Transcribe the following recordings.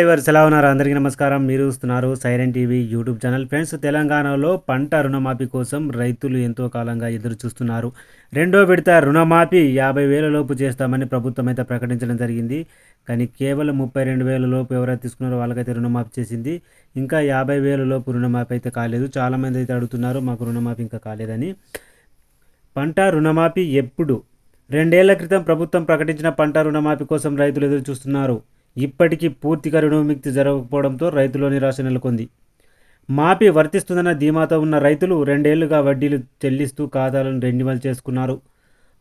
drivers ఎలా ఉన్నారు అందరికీ నమస్కారం మీరు చూస్తున్నారు siren TV YouTube channel friends తెలంగాణలో పంట రుణమాఫీ కోసం రైతులు ఎంతో కాలంగా ఎదురు చూస్తున్నారు రెండో విడత రుణమాఫీ యాభై వేల లోపు చేస్తామని ప్రభుత్వం అయితే ప్రకటించడం జరిగింది కానీ కేవలం ముప్పై రెండు వేల లోపు ఎవరైతే తీసుకున్నారో వాళ్ళకైతే రుణమాఫీ చేసింది ఇంకా యాభై వేల లోపు రుణమాఫీ అయితే కాలేదు చాలామంది అయితే అడుగుతున్నారు మాకు రుణమాఫీ ఇంకా కాలేదని పంట రుణమాఫీ ఎప్పుడు రెండేళ్ల క్రితం ప్రభుత్వం ప్రకటించిన పంట రుణమాఫీ కోసం రైతులు ఎదురు చూస్తున్నారు ఇప్పటికీ పూర్తిగా రుణవిముక్తి జరగకపోవడంతో రైతులో నిరాశ నెలకొంది మాపి వర్తిస్తుందన్న ధీమాతో ఉన్న రైతులు రెండేళ్లుగా వడ్డీలు చెల్లిస్తూ ఖాతాలను రెన్యువల్ చేసుకున్నారు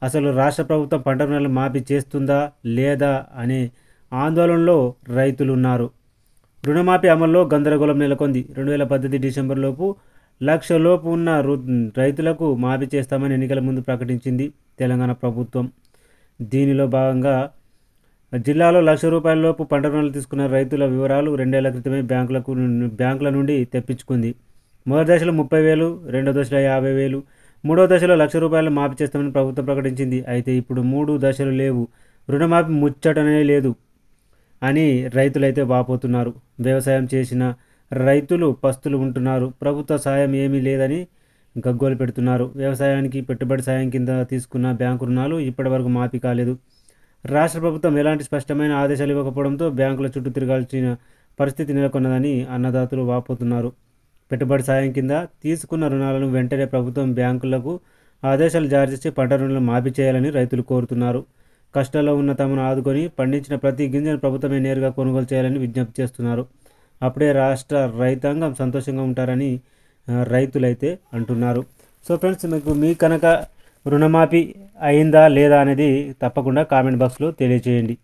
అసలు రాష్ట్ర ప్రభుత్వం పంట రుణాలు మాఫీ చేస్తుందా లేదా అనే ఆందోళనలో రైతులున్నారు రుణమాఫీ అమల్లో గందరగోళం నెలకొంది రెండు వేల పద్ధతి డిసెంబర్లోపు లక్ష లోపు ఉన్న రైతులకు మాఫీ చేస్తామని ఎన్నికల ముందు ప్రకటించింది తెలంగాణ ప్రభుత్వం దీనిలో భాగంగా జిల్లాలో లక్ష రూపాయల లోపు పంట రుణాలు తీసుకున్న రైతుల వివరాలు రెండేళ్ల క్రితమే బ్యాంకులకు బ్యాంకుల నుండి తెప్పించుకుంది మొదటి దశలో ముప్పై వేలు రెండో దశలో యాభై వేలు మూడో దశలో లక్ష రూపాయలు మాఫీ చేస్తామని ప్రభుత్వం ప్రకటించింది అయితే ఇప్పుడు మూడు దశలు లేవు రుణమాఫీ ముచ్చటనే లేదు అని రైతులైతే వాపోతున్నారు వ్యవసాయం చేసిన రైతులు పస్తులు ఉంటున్నారు ప్రభుత్వ సాయం ఏమీ లేదని గగ్గోలు పెడుతున్నారు వ్యవసాయానికి పెట్టుబడి సాయం కింద తీసుకున్న బ్యాంకు రుణాలు ఇప్పటివరకు మాఫీ కాలేదు రాష్ట్ర ప్రభుత్వం ఎలాంటి స్పష్టమైన ఆదేశాలు ఇవ్వకపోవడంతో బ్యాంకుల చుట్టూ తిరగాల్సిన పరిస్థితి నెలకొన్నదని అన్నదాతలు వాపోతున్నారు పెట్టుబడి సాయం కింద తీసుకున్న రుణాలను వెంటనే ప్రభుత్వం బ్యాంకులకు ఆదేశాలు జారీ చేసి పంట రుణాలను మాఫీ చేయాలని రైతులు కోరుతున్నారు కష్టాల్లో ఉన్న తమను ఆదుకొని పండించిన ప్రతి గింజను ప్రభుత్వమే నేరుగా కొనుగోలు చేయాలని విజ్ఞప్తి చేస్తున్నారు అప్పుడే రాష్ట్ర రైతాంగం సంతోషంగా ఉంటారని రైతులైతే అంటున్నారు సో ఫ్రెండ్స్ మీకు మీ కనుక రుణమాఫీ అయిందా లేదా అనేది తప్పకుండా కామెంట్ బాక్స్లో తెలియజేయండి